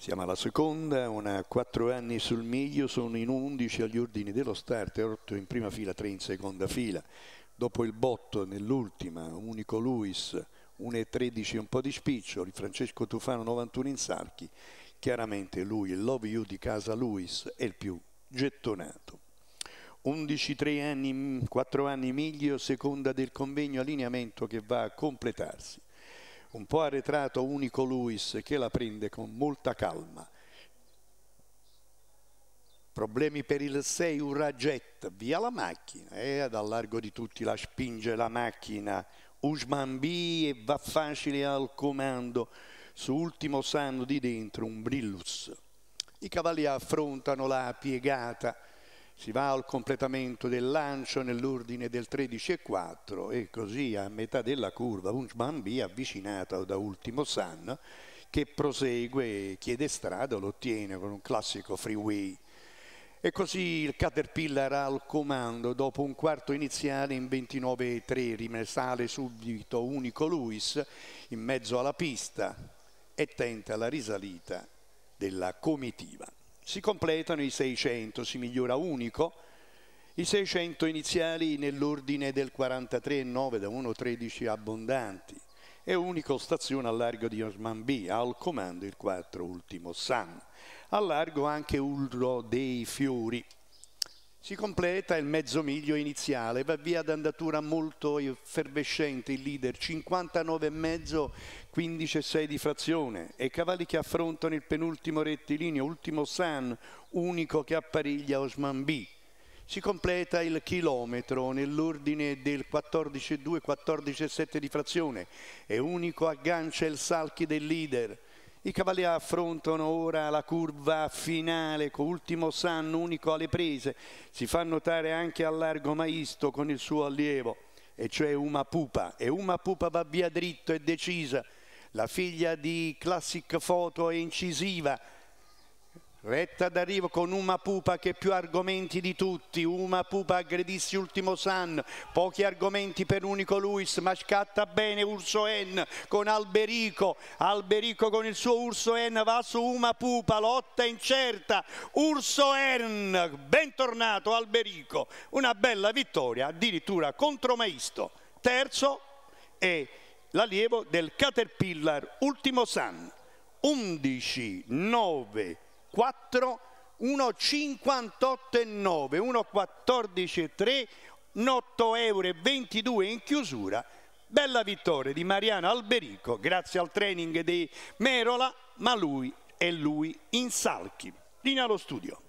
Siamo alla seconda, una 4 anni sul miglio, sono in 11 agli ordini dello start, 8 in prima fila, 3 in seconda fila. Dopo il botto nell'ultima, unico Luis, 1.13 un po' di spiccio, di Francesco Tufano 91 in Sarchi. Chiaramente lui, il love you di casa Luis, è il più gettonato. 11 3 anni, 4 anni miglio, seconda del convegno, allineamento che va a completarsi un po' arretrato unico Luis che la prende con molta calma. Problemi per il 6, un ragget, via la macchina e ad al largo di tutti la spinge la macchina. Usman B e va facile al comando su ultimo sanno di dentro un brillus. I cavalli affrontano la piegata si va al completamento del lancio nell'ordine del 13,4 e così a metà della curva un Bambi avvicinato da Ultimo San che prosegue chiede strada, lo ottiene con un classico freeway. E così il Caterpillar al comando, dopo un quarto iniziale in 29,3 rimesale subito unico Luis in mezzo alla pista e tenta la risalita della comitiva. Si completano i 600, si migliora unico, i 600 iniziali nell'ordine del 43,9 da 1,13 abbondanti e unico stazione a largo di Osman B, al comando il 4 ultimo San. A largo anche Ulro dei Fiori, si completa il mezzo miglio iniziale, va via ad andatura molto effervescente il leader, 59,5, 15,6 di frazione e cavalli che affrontano il penultimo rettilineo, ultimo San, unico che appariglia Osman B. Si completa il chilometro nell'ordine del 14,2-14,7 di frazione e unico aggancia il salchi del leader i cavalli affrontano ora la curva finale con ultimo San unico alle prese. Si fa notare anche a largo Maisto con il suo allievo, e cioè Uma Pupa. E Uma Pupa va via dritto e decisa. La figlia di Classic Photo è incisiva Retta d'arrivo con Uma Pupa che più argomenti di tutti, Uma Pupa aggredissi ultimo San, pochi argomenti per unico Luis, ma scatta bene Urso N con Alberico, Alberico con il suo Urso N va su Uma Pupa, lotta incerta, Urso N, bentornato Alberico, una bella vittoria addirittura contro Maisto, terzo e l'allievo del Caterpillar ultimo San, 11, 9, 4, 1, 58 e 9, 1, 14 e 3, 8 euro e 22 in chiusura. Bella vittoria di Mariano Alberico grazie al training di Merola, ma lui è lui in Salchi. Linea allo studio.